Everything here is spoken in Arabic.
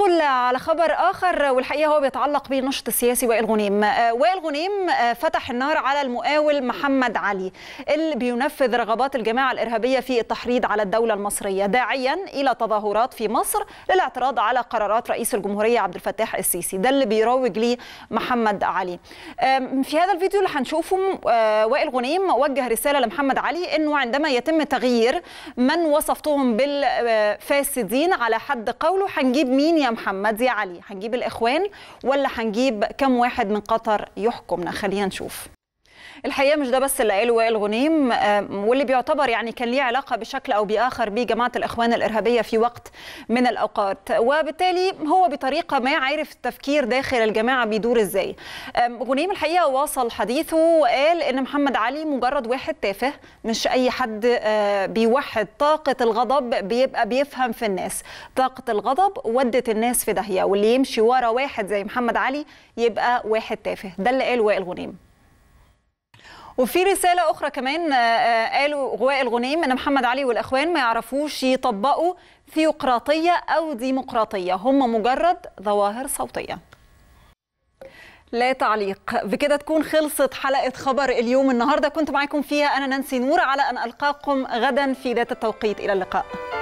ندخل على خبر اخر والحقيقه هو بيتعلق بالنشط السياسي وائل غنيم آه، وائل غنيم آه، فتح النار على المقاول محمد علي اللي بينفذ رغبات الجماعه الارهابيه في التحريض على الدوله المصريه داعيا الى تظاهرات في مصر للاعتراض على قرارات رئيس الجمهوريه عبد الفتاح السيسي ده اللي بيروج لي محمد علي في هذا الفيديو اللي هنشوفه آه، وائل غنيم وجه رساله لمحمد علي انه عندما يتم تغيير من وصفتهم بالفاسدين على حد قوله هنجيب مين يا محمد يا علي هنجيب الاخوان ولا هنجيب كم واحد من قطر يحكمنا خلينا نشوف الحقيقه مش ده بس اللي قاله وائل غنيم واللي بيعتبر يعني كان ليه علاقه بشكل او باخر بجماعه الاخوان الارهابيه في وقت من الاوقات وبالتالي هو بطريقه ما عارف التفكير داخل الجماعه بيدور ازاي غنيم الحقيقه واصل حديثه وقال ان محمد علي مجرد واحد تافه مش اي حد آه، بيوحد طاقه الغضب بيبقى بيفهم في الناس طاقه الغضب ودت الناس في داهيه واللي يمشي ورا واحد زي محمد علي يبقى واحد تافه ده اللي قاله وائل غنيم وفي رساله اخرى كمان آه، آه، قالوا غواء الغنيم ان محمد علي والاخوان ما يعرفوش يطبقوا ثيوقراطيه او ديمقراطيه هم مجرد ظواهر صوتيه لا تعليق بكده تكون خلصت حلقة خبر اليوم النهاردة كنت معاكم فيها أنا نانسي نور على أن ألقاكم غدا في ذات التوقيت إلى اللقاء